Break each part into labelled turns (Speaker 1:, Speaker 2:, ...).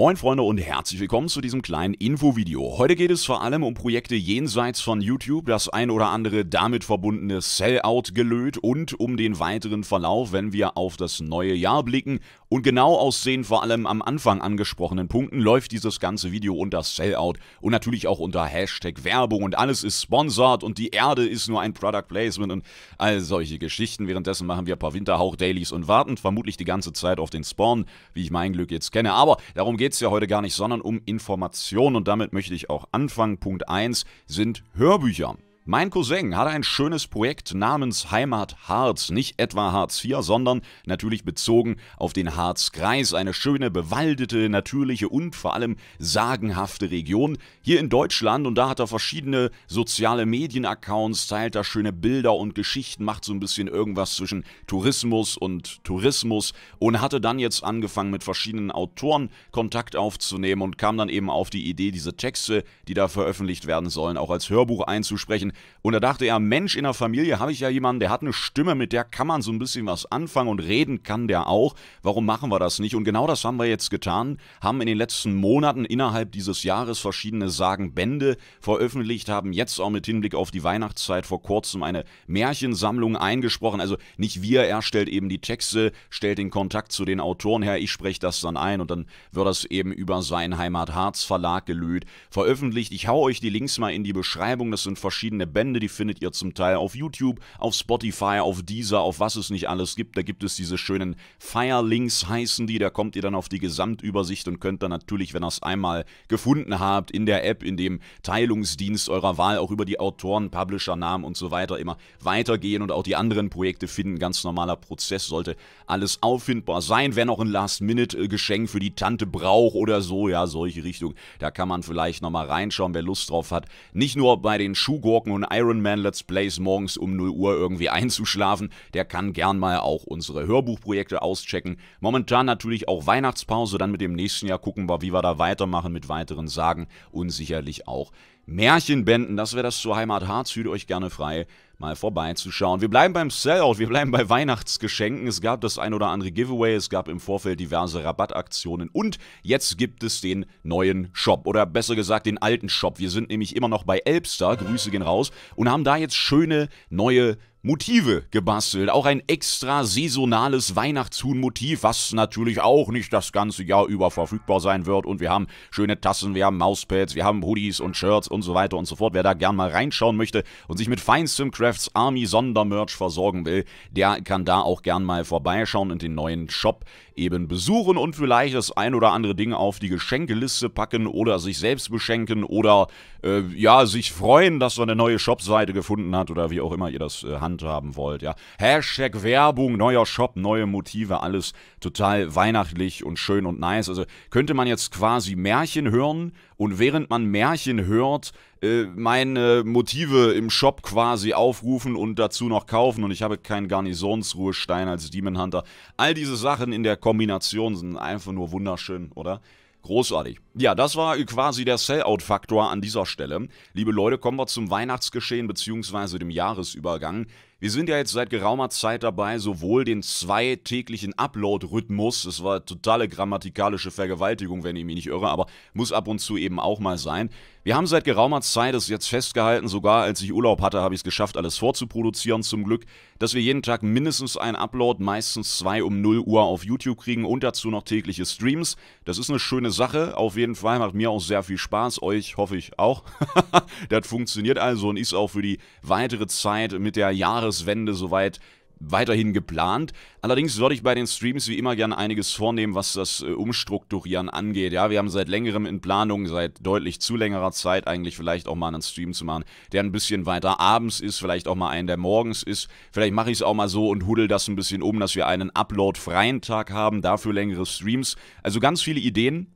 Speaker 1: Moin Freunde und herzlich willkommen zu diesem kleinen Infovideo. Heute geht es vor allem um Projekte jenseits von YouTube, das ein oder andere damit verbundene Sellout gelöt und um den weiteren Verlauf, wenn wir auf das neue Jahr blicken und genau aus den vor allem am Anfang angesprochenen Punkten läuft dieses ganze Video unter Sellout und natürlich auch unter Hashtag Werbung und alles ist sponsored und die Erde ist nur ein Product Placement und all solche Geschichten. Währenddessen machen wir ein paar Winterhauch-Dailies und warten vermutlich die ganze Zeit auf den Spawn, wie ich mein Glück jetzt kenne. Aber darum geht es ja heute gar nicht, sondern um Informationen und damit möchte ich auch anfangen. Punkt 1 sind Hörbücher. Mein Cousin hatte ein schönes Projekt namens Heimat Harz, nicht etwa Harz IV, sondern natürlich bezogen auf den Harzkreis, eine schöne, bewaldete, natürliche und vor allem sagenhafte Region hier in Deutschland und da hat er verschiedene soziale Medienaccounts, teilt da schöne Bilder und Geschichten, macht so ein bisschen irgendwas zwischen Tourismus und Tourismus und hatte dann jetzt angefangen mit verschiedenen Autoren Kontakt aufzunehmen und kam dann eben auf die Idee, diese Texte, die da veröffentlicht werden sollen, auch als Hörbuch einzusprechen. Und da dachte er, Mensch, in der Familie habe ich ja jemanden, der hat eine Stimme, mit der kann man so ein bisschen was anfangen und reden kann der auch. Warum machen wir das nicht? Und genau das haben wir jetzt getan, haben in den letzten Monaten innerhalb dieses Jahres verschiedene Sagenbände veröffentlicht, haben jetzt auch mit Hinblick auf die Weihnachtszeit vor kurzem eine Märchensammlung eingesprochen. Also nicht wir, er stellt eben die Texte, stellt den Kontakt zu den Autoren her, ich spreche das dann ein und dann wird das eben über seinen Heimat Harz Verlag gelöht, veröffentlicht. Ich hau euch die Links mal in die Beschreibung, das sind verschiedene eigene Bände, die findet ihr zum Teil auf YouTube, auf Spotify, auf Deezer, auf was es nicht alles gibt. Da gibt es diese schönen Firelinks heißen die, da kommt ihr dann auf die Gesamtübersicht und könnt dann natürlich, wenn ihr es einmal gefunden habt, in der App, in dem Teilungsdienst eurer Wahl auch über die Autoren, Publisher, Namen und so weiter immer weitergehen und auch die anderen Projekte finden. Ganz normaler Prozess sollte alles auffindbar sein. Wer noch ein Last-Minute-Geschenk für die Tante braucht oder so, ja, solche Richtung, da kann man vielleicht nochmal reinschauen, wer Lust drauf hat. Nicht nur bei den Schuhgurken gucken und Man Let's Plays morgens um 0 Uhr irgendwie einzuschlafen, der kann gern mal auch unsere Hörbuchprojekte auschecken. Momentan natürlich auch Weihnachtspause, dann mit dem nächsten Jahr gucken wir, wie wir da weitermachen mit weiteren Sagen und sicherlich auch Märchenbänden. Das wäre das zur Heimat Harz. Hüte euch gerne frei, mal vorbeizuschauen. Wir bleiben beim Sellout, wir bleiben bei Weihnachtsgeschenken. Es gab das ein oder andere Giveaway, es gab im Vorfeld diverse Rabattaktionen und jetzt gibt es den neuen Shop oder besser gesagt den alten Shop. Wir sind nämlich immer noch bei Elbster, Grüße gehen raus und haben da jetzt schöne neue Motive gebastelt. Auch ein extra saisonales Weihnachtshuhn-Motiv, was natürlich auch nicht das ganze Jahr über verfügbar sein wird. Und wir haben schöne Tassen, wir haben Mauspads, wir haben Hoodies und Shirts und so weiter und so fort. Wer da gern mal reinschauen möchte und sich mit feinstem Crafts Army Sondermerch versorgen will, der kann da auch gern mal vorbeischauen und den neuen Shop eben besuchen und vielleicht das ein oder andere Ding auf die Geschenkeliste packen oder sich selbst beschenken oder äh, ja, sich freuen, dass man eine neue Shopseite gefunden hat oder wie auch immer ihr das äh, handelt handhaben wollt. Ja. Hashtag Werbung, neuer Shop, neue Motive, alles total weihnachtlich und schön und nice. Also könnte man jetzt quasi Märchen hören und während man Märchen hört, äh, meine Motive im Shop quasi aufrufen und dazu noch kaufen und ich habe keinen Garnisonsruhestein als Demon Hunter. All diese Sachen in der Kombination sind einfach nur wunderschön, oder? Großartig. Ja, das war quasi der Sellout-Faktor an dieser Stelle. Liebe Leute, kommen wir zum Weihnachtsgeschehen bzw. dem Jahresübergang. Wir sind ja jetzt seit geraumer Zeit dabei, sowohl den zweitäglichen Upload-Rhythmus, das war totale grammatikalische Vergewaltigung, wenn ich mich nicht irre, aber muss ab und zu eben auch mal sein. Wir haben seit geraumer Zeit es jetzt festgehalten, sogar als ich Urlaub hatte, habe ich es geschafft, alles vorzuproduzieren zum Glück, dass wir jeden Tag mindestens einen Upload, meistens zwei um 0 Uhr auf YouTube kriegen und dazu noch tägliche Streams. Das ist eine schöne Sache, auf jeden Fall macht mir auch sehr viel Spaß, euch hoffe ich auch. das funktioniert also und ist auch für die weitere Zeit mit der Jahres Jahreswende soweit weiterhin geplant. Allerdings würde ich bei den Streams wie immer gerne einiges vornehmen, was das äh, Umstrukturieren angeht. Ja, wir haben seit längerem in Planung, seit deutlich zu längerer Zeit eigentlich vielleicht auch mal einen Stream zu machen, der ein bisschen weiter abends ist, vielleicht auch mal einen, der morgens ist. Vielleicht mache ich es auch mal so und huddel das ein bisschen um, dass wir einen upload-freien Tag haben, dafür längere Streams. Also ganz viele Ideen,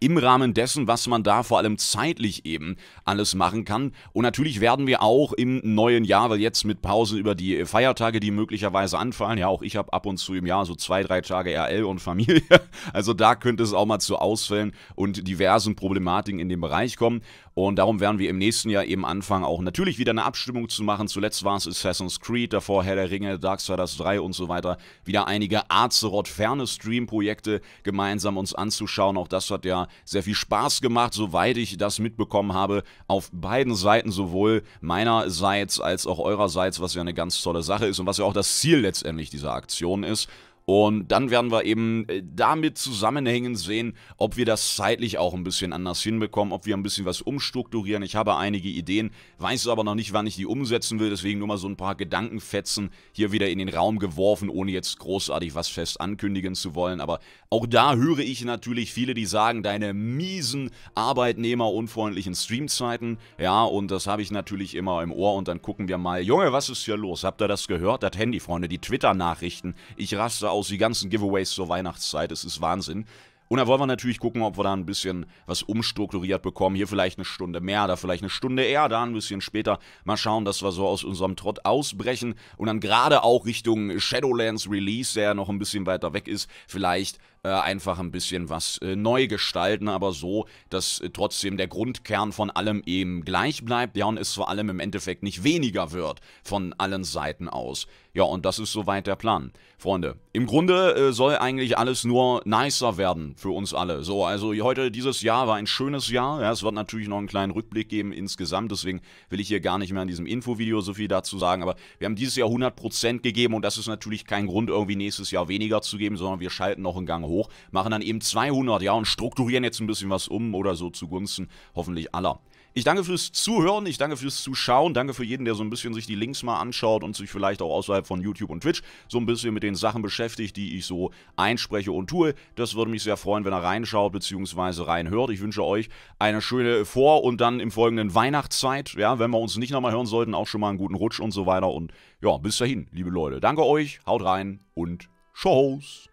Speaker 1: im Rahmen dessen, was man da vor allem zeitlich eben alles machen kann. Und natürlich werden wir auch im neuen Jahr, weil jetzt mit Pausen über die Feiertage, die möglicherweise anfallen, ja auch ich habe ab und zu im Jahr so zwei, drei Tage RL und Familie. Also da könnte es auch mal zu Ausfällen und diversen Problematiken in dem Bereich kommen. Und darum werden wir im nächsten Jahr eben anfangen, auch natürlich wieder eine Abstimmung zu machen. Zuletzt war es Assassin's Creed, davor Herr der Ringe, Darksiders 3 und so weiter. Wieder einige Azeroth-ferne Stream-Projekte gemeinsam uns anzuschauen. Auch das hat ja sehr viel Spaß gemacht, soweit ich das mitbekommen habe, auf beiden Seiten, sowohl meinerseits als auch eurerseits, was ja eine ganz tolle Sache ist und was ja auch das Ziel letztendlich dieser Aktion ist. Und dann werden wir eben äh, damit zusammenhängen sehen, ob wir das zeitlich auch ein bisschen anders hinbekommen, ob wir ein bisschen was umstrukturieren. Ich habe einige Ideen, weiß aber noch nicht, wann ich die umsetzen will, deswegen nur mal so ein paar Gedankenfetzen hier wieder in den Raum geworfen, ohne jetzt großartig was fest ankündigen zu wollen. Aber auch da höre ich natürlich viele, die sagen, deine miesen arbeitnehmerunfreundlichen Streamzeiten. Ja, und das habe ich natürlich immer im Ohr und dann gucken wir mal, Junge, was ist hier los? Habt ihr das gehört? Das Handy, Freunde, die Twitter-Nachrichten. Ich raste aus aus, die ganzen Giveaways zur Weihnachtszeit, es ist Wahnsinn. Und da wollen wir natürlich gucken, ob wir da ein bisschen was umstrukturiert bekommen. Hier vielleicht eine Stunde mehr, da vielleicht eine Stunde eher, da ein bisschen später. Mal schauen, dass wir so aus unserem Trott ausbrechen und dann gerade auch Richtung Shadowlands Release, der ja noch ein bisschen weiter weg ist, vielleicht äh, einfach ein bisschen was äh, neu gestalten, aber so, dass äh, trotzdem der Grundkern von allem eben gleich bleibt, ja, und es vor allem im Endeffekt nicht weniger wird von allen Seiten aus. Ja, und das ist soweit der Plan. Freunde, im Grunde äh, soll eigentlich alles nur nicer werden für uns alle. So, also heute, dieses Jahr war ein schönes Jahr. Ja, es wird natürlich noch einen kleinen Rückblick geben insgesamt, deswegen will ich hier gar nicht mehr in diesem Infovideo so viel dazu sagen, aber wir haben dieses Jahr 100% gegeben und das ist natürlich kein Grund, irgendwie nächstes Jahr weniger zu geben, sondern wir schalten noch einen Gang hoch hoch, machen dann eben 200, ja, und strukturieren jetzt ein bisschen was um oder so zugunsten hoffentlich aller. Ich danke fürs Zuhören, ich danke fürs Zuschauen, danke für jeden, der so ein bisschen sich die Links mal anschaut und sich vielleicht auch außerhalb von YouTube und Twitch so ein bisschen mit den Sachen beschäftigt, die ich so einspreche und tue. Das würde mich sehr freuen, wenn er reinschaut bzw. reinhört. Ich wünsche euch eine schöne Vor- und dann im folgenden Weihnachtszeit. Ja, wenn wir uns nicht nochmal hören sollten, auch schon mal einen guten Rutsch und so weiter. Und ja, bis dahin, liebe Leute. Danke euch, haut rein und tschüss.